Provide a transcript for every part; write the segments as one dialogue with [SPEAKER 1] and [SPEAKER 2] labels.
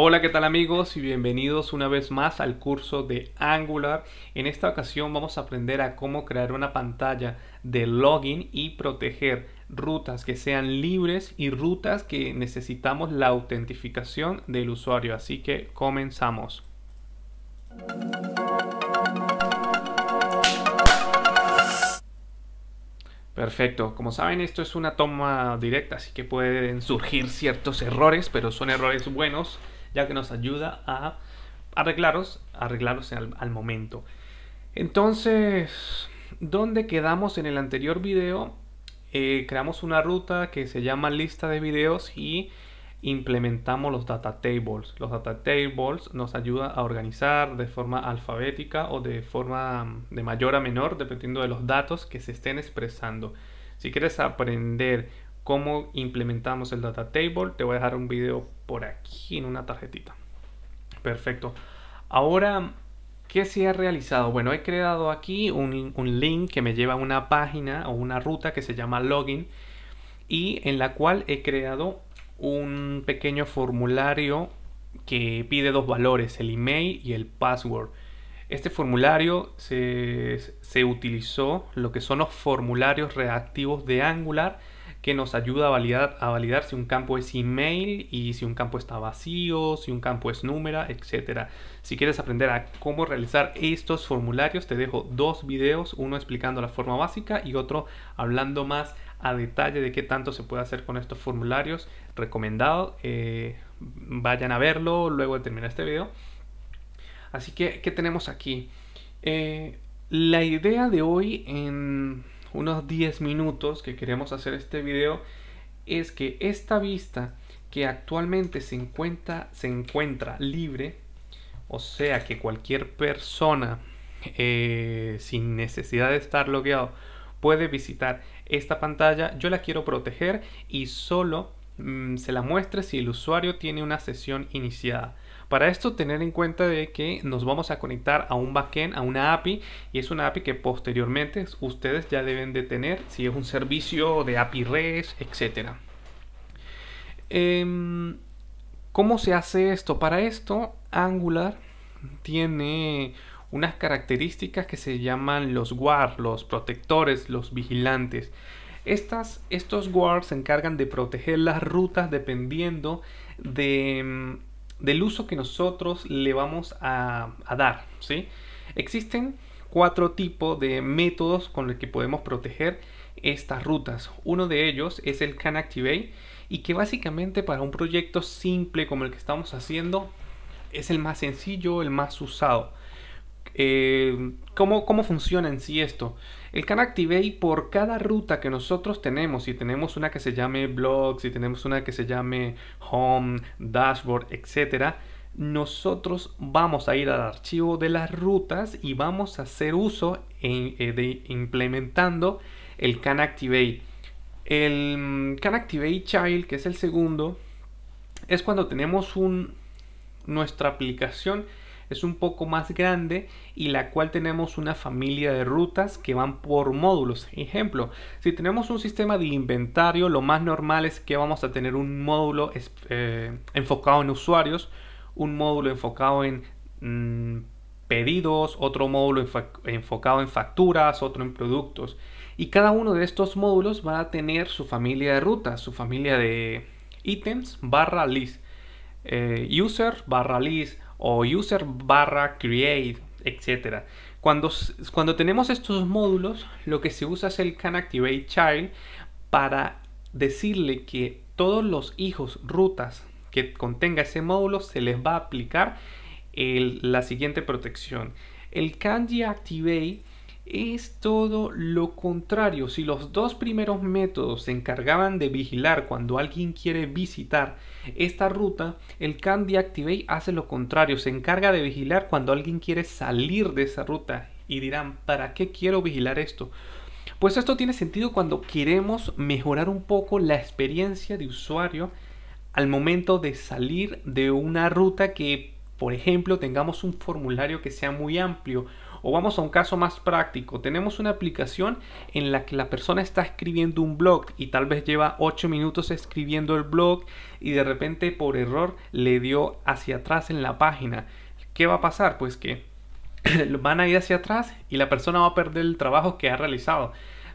[SPEAKER 1] Hola, ¿qué tal amigos? Y bienvenidos una vez más al curso de Angular. En esta ocasión vamos a aprender a cómo crear una pantalla de login y proteger rutas que sean libres y rutas que necesitamos la autentificación del usuario. Así que comenzamos. Perfecto, como saben esto es una toma directa, así que pueden surgir ciertos errores, pero son errores buenos ya que nos ayuda a arreglaros, al, momento. Entonces, ¿dónde quedamos en el anterior video? Eh, creamos una ruta que se llama lista de videos y implementamos los data tables. Los data tables nos ayuda a organizar de forma alfabética o de forma mm, de mayor a menor, dependiendo de los datos que se estén expresando. Si quieres aprender cómo implementamos el data table. Te voy a dejar un video por aquí en una tarjetita. Perfecto. Ahora, ¿qué se ha realizado? Bueno, he creado aquí un, un link que me lleva a una página o una ruta que se llama login y en la cual he creado un pequeño formulario que pide dos valores, el email y el password. Este formulario se, se utilizó lo que son los formularios reactivos de Angular que nos ayuda a validar, a validar si un campo es email y si un campo está vacío, si un campo es número, etc. Si quieres aprender a cómo realizar estos formularios, te dejo dos videos, uno explicando la forma básica y otro hablando más a detalle de qué tanto se puede hacer con estos formularios. Recomendado, eh, vayan a verlo luego de terminar este video. Así que, ¿qué tenemos aquí? Eh, la idea de hoy en unos 10 minutos que queremos hacer este video es que esta vista que actualmente se encuentra, se encuentra libre, o sea que cualquier persona eh, sin necesidad de estar logueado puede visitar esta pantalla, yo la quiero proteger y solo Mm, se la muestre si el usuario tiene una sesión iniciada. Para esto tener en cuenta de que nos vamos a conectar a un backend, a una API, y es una API que posteriormente ustedes ya deben de tener si es un servicio de API REST, etcétera em, ¿Cómo se hace esto? Para esto Angular tiene unas características que se llaman los guard, los protectores, los vigilantes. Estas, estos guards se encargan de proteger las rutas dependiendo de, mm, del uso que nosotros le vamos a, dar. ¿sí? Existen cuatro tipos de métodos con los que podemos proteger estas rutas. Uno de ellos es el Can Activate y que básicamente para un proyecto simple como el que estamos haciendo es el más sencillo, el más usado. Eh, ¿cómo, ¿Cómo funciona en sí esto? El Can Activate por cada ruta que nosotros tenemos, si tenemos una que se llame blogs si tenemos una que se llame home, dashboard, etcétera nosotros vamos a ir al archivo de las rutas y vamos a hacer uso e, eh, de implementando el Can Activate. El Can Activate Child, que es el segundo, es cuando tenemos un, nuestra aplicación es un poco más grande y la cual tenemos una familia de rutas que van por módulos. Ejemplo, si tenemos un sistema de inventario, lo más normal es que vamos a tener un módulo eh, enfocado en usuarios, un módulo enfocado en mm, pedidos, otro módulo enfocado en facturas, otro en productos. Y cada uno de estos módulos va a tener su familia de rutas, su familia de ítems barra list, eh, user barra list, o user barra create, etc. Cuando, cuando tenemos estos módulos, lo que se usa es el can child para decirle que todos los hijos rutas que contenga ese módulo se les va a aplicar la siguiente protección. El can activate es todo lo contrario. Si los dos primeros métodos se encargaban de vigilar cuando alguien quiere visitar esta ruta, el Candy Activate hace lo contrario, se encarga de vigilar cuando alguien quiere salir de esa ruta. Y dirán, ¿para qué quiero vigilar esto? Pues esto tiene sentido cuando queremos mejorar un poco la experiencia de usuario al momento de salir de una ruta que, por ejemplo, tengamos un formulario que sea muy amplio o vamos a un caso más práctico. Tenemos una aplicación en la que la persona está escribiendo un blog y tal vez lleva 8 minutos escribiendo el blog y de repente por error le dio hacia atrás en la página. ¿Qué va a pasar? Pues que van a ir hacia atrás y la persona va a perder el trabajo que ha realizado.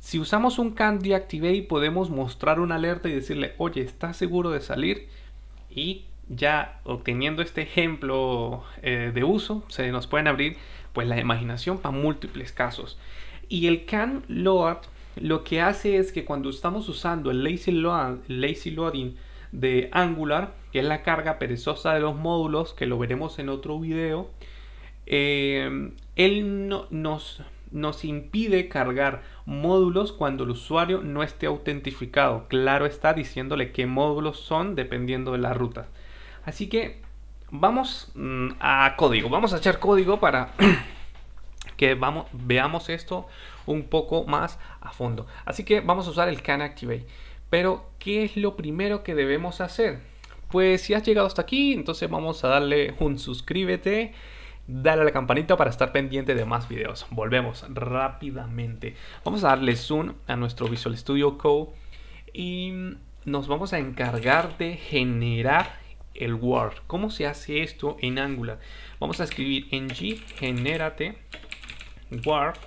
[SPEAKER 1] Si usamos un Candy y podemos mostrar una alerta y decirle, oye, ¿estás seguro de salir? Y ya obteniendo este ejemplo eh, de uso, se nos pueden abrir pues la imaginación para múltiples casos. Y el can load lo que hace es que cuando estamos usando el lazy, loading de Angular, que es la carga perezosa de los módulos, que lo veremos en otro video, eh, él no, nos, nos impide cargar módulos cuando el usuario no esté autentificado. Claro está diciéndole qué módulos son dependiendo de la ruta. Así que vamos mm, a código, vamos a echar código para que vamos, veamos esto un poco más a fondo. Así que vamos a usar el Can Activate. Pero, ¿qué es lo primero que debemos hacer? Pues si has llegado hasta aquí, entonces vamos a darle un suscríbete, dale a la campanita para estar pendiente de más videos. Volvemos rápidamente. Vamos a darle zoom a nuestro Visual Studio Code y nos vamos a encargar de generar el Word. ¿Cómo se hace esto en Angular? Vamos a escribir en G, genérate Word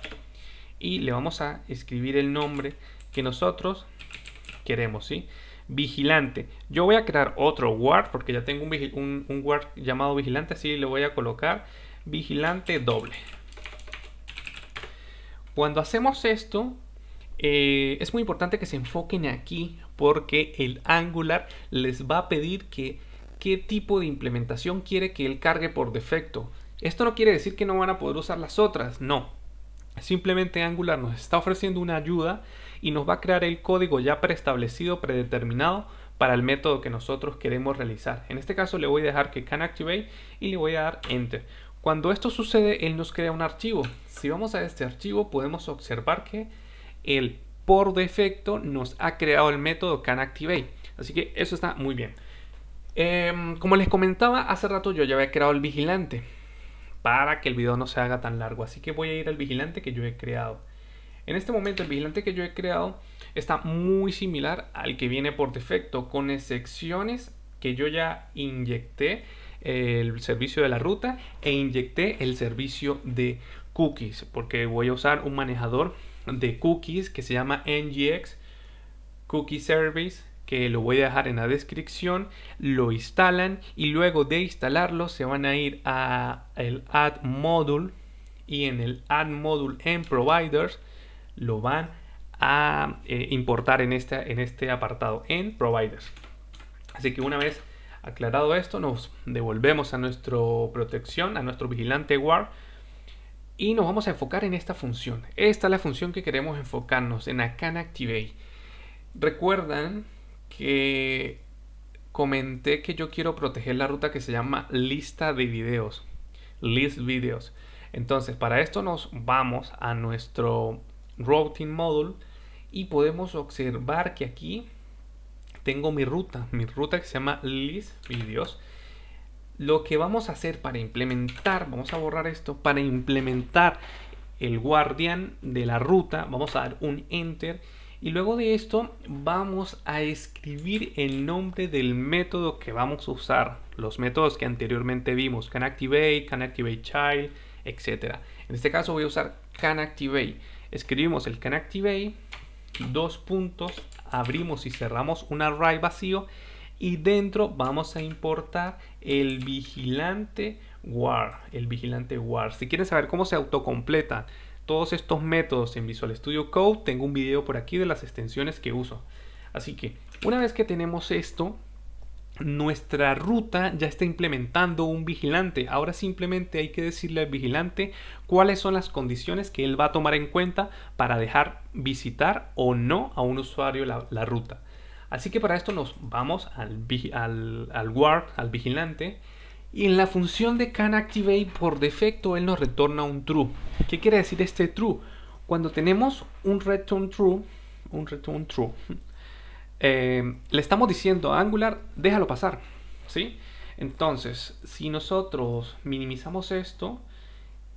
[SPEAKER 1] y le vamos a escribir el nombre que nosotros queremos, ¿sí? Vigilante. Yo voy a crear otro Word porque ya tengo un, Word llamado Vigilante, así le voy a colocar Vigilante doble. Cuando hacemos esto, eh, es muy importante que se enfoquen aquí porque el Angular les va a pedir que qué tipo de implementación quiere que él cargue por defecto. Esto no quiere decir que no van a poder usar las otras, no. Simplemente Angular nos está ofreciendo una ayuda y nos va a crear el código ya preestablecido, predeterminado para el método que nosotros queremos realizar. En este caso le voy a dejar que canActivate y le voy a dar Enter. Cuando esto sucede, él nos crea un archivo. Si vamos a este archivo, podemos observar que él por defecto nos ha creado el método canActivate. Así que eso está muy bien. Em, como les comentaba, hace rato yo ya había creado el vigilante para que el video no se haga tan largo. Así que voy a ir al vigilante que yo he creado. En este momento el vigilante que yo he creado está muy similar al que viene por defecto, con excepciones que yo ya inyecté el servicio de la ruta e inyecté el servicio de cookies, porque voy a usar un manejador de cookies que se llama NGX Cookie Service que lo voy a dejar en la descripción, lo instalan y luego de instalarlo se van a ir a el Add Module y en el Add Module en Providers lo van a eh, importar en este, en este apartado en Providers. Así que una vez aclarado esto, nos devolvemos a nuestro protección, a nuestro vigilante guard y nos vamos a enfocar en esta función. Esta es la función que queremos enfocarnos en en Activate. Recuerdan que comenté que yo quiero proteger la ruta que se llama lista de videos. List videos. Entonces, para esto nos vamos a nuestro routing module y podemos observar que aquí tengo mi ruta, mi ruta que se llama list videos. Lo que vamos a hacer para implementar, vamos a borrar esto, para implementar el guardián de la ruta, vamos a dar un enter y luego de esto vamos a escribir el nombre del método que vamos a usar. Los métodos que anteriormente vimos, canActivate, canActivateChild, etc. En este caso voy a usar canActivate. Escribimos el canActivate, dos puntos, abrimos y cerramos un array vacío y dentro vamos a importar el vigilante war, el vigilante war. Si quieren saber cómo se autocompleta todos estos métodos en Visual Studio Code, tengo un video por aquí de las extensiones que uso. Así que una vez que tenemos esto, nuestra ruta ya está implementando un vigilante. Ahora simplemente hay que decirle al vigilante cuáles son las condiciones que él va a tomar en cuenta para dejar visitar o no a un usuario la, ruta. Así que para esto nos vamos al, al, al guard, al vigilante, y en la función de canActivate por defecto él nos retorna un true. ¿Qué quiere decir este true? Cuando tenemos un return true, un return true, eh, le estamos diciendo a Angular, déjalo pasar, ¿sí? Entonces, si nosotros minimizamos esto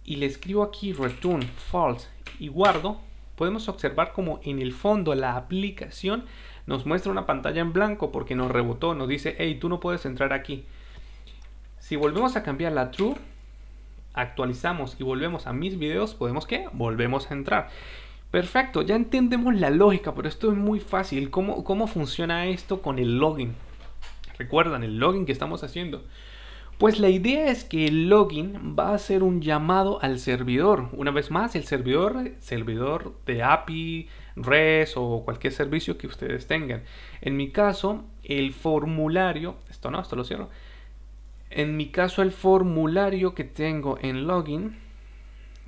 [SPEAKER 1] y le escribo aquí return false y guardo, podemos observar como en el fondo la aplicación nos muestra una pantalla en blanco porque nos rebotó, nos dice, hey, tú no puedes entrar aquí. Si volvemos a cambiar la true, actualizamos y volvemos a mis videos, podemos que volvemos a entrar. Perfecto, ya entendemos la lógica, pero esto es muy fácil. ¿Cómo, cómo funciona esto con el login? Recuerdan el login que estamos haciendo. Pues la idea es que el login va a ser un llamado al servidor. Una vez más, el servidor, servidor de API, res o cualquier servicio que ustedes tengan. En mi caso, el formulario, esto no, esto lo cierro. En mi caso, el formulario que tengo en login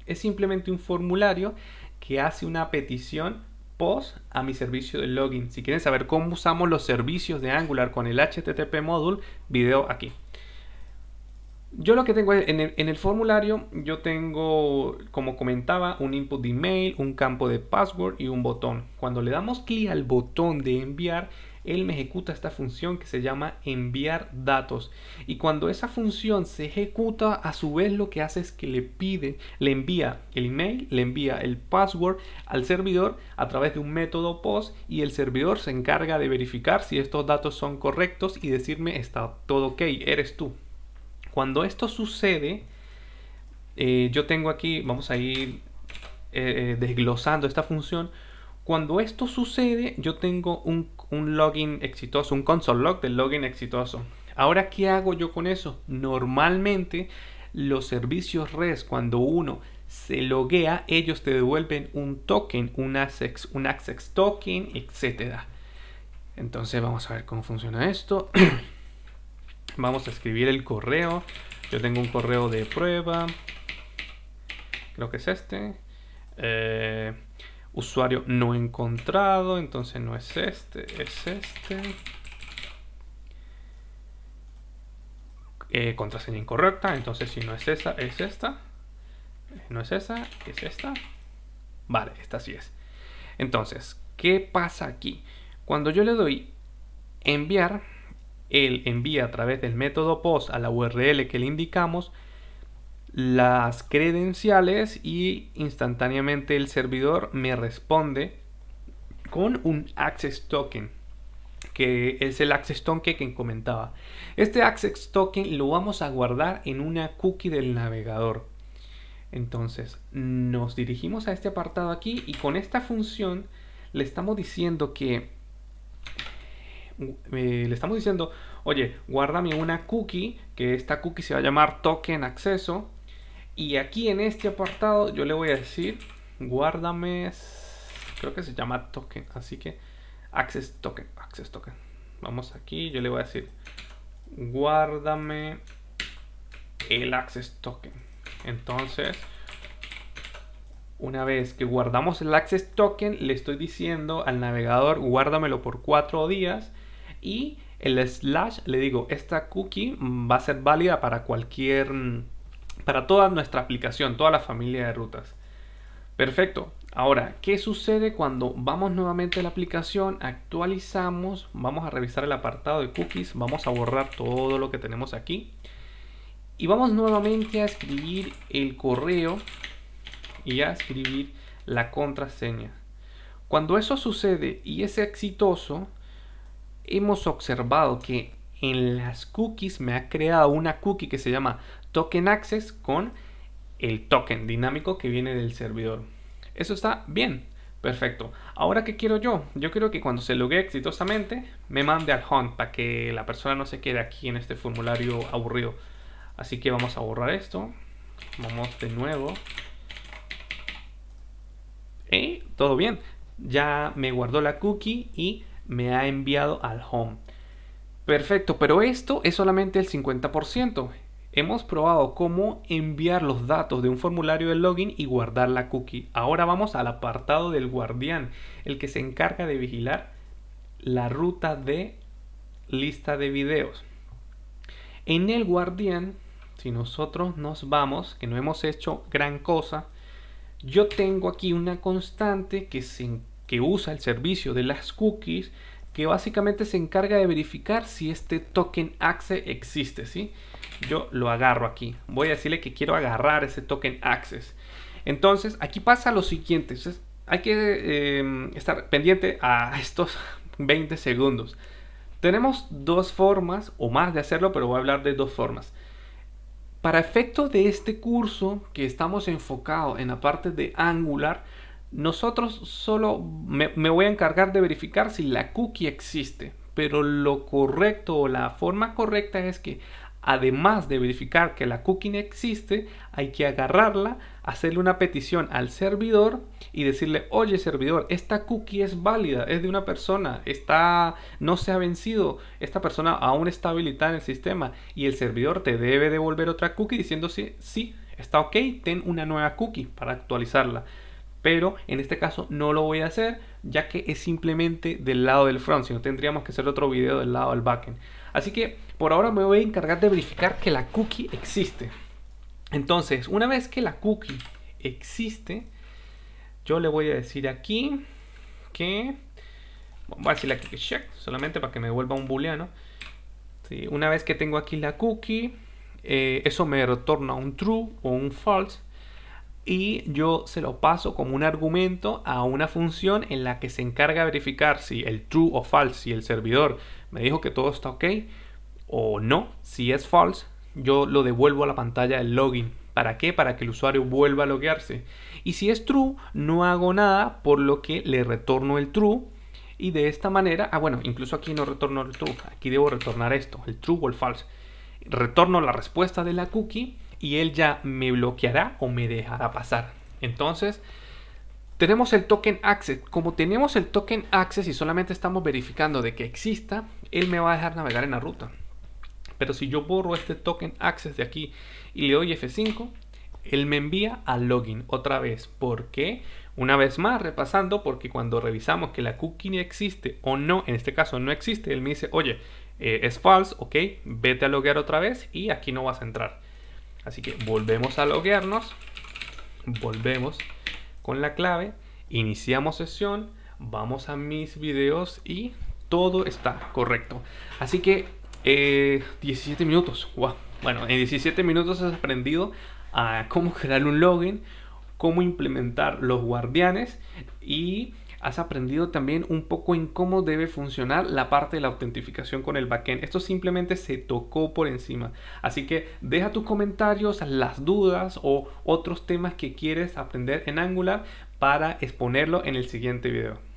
[SPEAKER 1] es simplemente un formulario que hace una petición post a mi servicio de login. Si quieren saber cómo usamos los servicios de Angular con el HTTP module, video aquí. Yo lo que tengo en el, en el formulario, yo tengo, como comentaba, un input de email, un campo de password y un botón. Cuando le damos clic al botón de enviar, él me ejecuta esta función que se llama enviar datos. Y cuando esa función se ejecuta, a su vez lo que hace es que le pide, le envía el email, le envía el password al servidor a través de un método post y el servidor se encarga de verificar si estos datos son correctos y decirme está todo ok, eres tú. Cuando esto sucede, eh, yo tengo aquí, vamos a ir eh, eh, desglosando esta función. Cuando esto sucede, yo tengo un un login exitoso, un console log del login exitoso. Ahora, ¿qué hago yo con eso? Normalmente los servicios REST, cuando uno se loguea, ellos te devuelven un token, un access, un access token, etc. Entonces vamos a ver cómo funciona esto. vamos a escribir el correo. Yo tengo un correo de prueba. Creo que es este. Eh, usuario no encontrado, entonces no es este, es este. Eh, contraseña incorrecta, entonces si no es esa, es esta. Eh, no es esa, es esta. Vale, esta sí es. Entonces, ¿qué pasa aquí? Cuando yo le doy enviar, él envía a través del método post a la URL que le indicamos las credenciales y instantáneamente el servidor me responde con un access token que es el access token que comentaba este access token lo vamos a guardar en una cookie del navegador entonces nos dirigimos a este apartado aquí y con esta función le estamos diciendo que eh, le estamos diciendo oye guárdame una cookie que esta cookie se va a llamar token acceso y aquí en este apartado yo le voy a decir, guárdame, creo que se llama token, así que access token, access token. Vamos aquí, yo le voy a decir, guárdame el access token. Entonces, una vez que guardamos el access token, le estoy diciendo al navegador, guárdamelo por cuatro días y el slash le digo, esta cookie va a ser válida para cualquier mm, para toda nuestra aplicación, toda la familia de rutas. Perfecto. Ahora, ¿qué sucede cuando vamos nuevamente a la aplicación, actualizamos, vamos a revisar el apartado de cookies, vamos a borrar todo lo que tenemos aquí y vamos nuevamente a escribir el correo y a escribir la contraseña. Cuando eso sucede y es exitoso, hemos observado que en las cookies me ha creado una cookie que se llama token access con el token dinámico que viene del servidor. Eso está bien, perfecto. Ahora, ¿qué quiero yo? Yo quiero que cuando se logue exitosamente me mande al home para que la persona no se quede aquí en este formulario aburrido. Así que vamos a borrar esto. Vamos de nuevo. ¿Eh? Todo bien. Ya me guardó la cookie y me ha enviado al home. Perfecto, pero esto es solamente el 50%. Hemos probado cómo enviar los datos de un formulario de login y guardar la cookie. Ahora vamos al apartado del guardián, el que se encarga de vigilar la ruta de lista de videos. En el guardián, si nosotros nos vamos, que no hemos hecho gran cosa, yo tengo aquí una constante que, que usa el servicio de las cookies que básicamente se encarga de verificar si este token access existe, ¿sí? Yo lo agarro aquí. Voy a decirle que quiero agarrar ese token access. Entonces, aquí pasa lo siguiente. hay que em, estar pendiente a estos 20 segundos. Tenemos dos formas o más de hacerlo, pero voy a hablar de dos formas. Para efectos de este curso que estamos enfocados en la parte de Angular, nosotros solo me, voy a encargar de verificar si la cookie existe, pero lo correcto o la forma correcta es que además de verificar que la cookie existe, hay que agarrarla, hacerle una petición al servidor y decirle, oye servidor, esta cookie es válida, es de una persona, está, no se ha vencido, esta persona aún está habilitada en el sistema y el servidor te debe devolver otra cookie diciendo sí, sí, está ok, ten una nueva cookie para actualizarla pero en este caso no lo voy a hacer ya que es simplemente del lado del front, sino tendríamos que hacer otro video del lado del backend. Así que por ahora me voy a encargar de verificar que la cookie existe. Entonces, una vez que la cookie existe, yo le voy a decir aquí que voy a decir la que check solamente para que me vuelva un booleano una vez que tengo aquí la cookie eh, eso me retorna un true o un false y yo se lo paso como un argumento a una función en la que se encarga de verificar si el true o false, si el servidor me dijo que todo está ok o no, si es false, yo lo devuelvo a la pantalla del login. ¿Para qué? Para que el usuario vuelva a loguearse. Y si es true, no hago nada, por lo que le retorno el true. Y de esta manera, ah bueno, incluso aquí no retorno el true, aquí debo retornar esto, el true o el false. Retorno la respuesta de la cookie y él ya me bloqueará o me dejará pasar. Entonces, tenemos el token access. Como tenemos el token access y solamente estamos verificando de que exista, él me va a dejar navegar en la ruta. Pero si yo borro este token access de aquí y le doy F5, él me envía a login otra vez. ¿Por qué? Una vez más, repasando, porque cuando revisamos que la cookie existe o no, en este caso no existe, él me dice, oye, eh, es false, ok, vete a loguear otra vez y aquí no vas a entrar. Así que volvemos a loguearnos, volvemos con la clave, iniciamos sesión, vamos a mis videos y todo está correcto. Así que 17 eh, minutos, wow. Bueno, en 17 minutos has aprendido a cómo crear un login, cómo implementar los guardianes y has aprendido también un poco en cómo debe funcionar la parte de la autentificación con el backend. Esto simplemente se tocó por encima. Así que deja tus comentarios, las dudas o otros temas que quieres aprender en Angular para exponerlo en el siguiente video.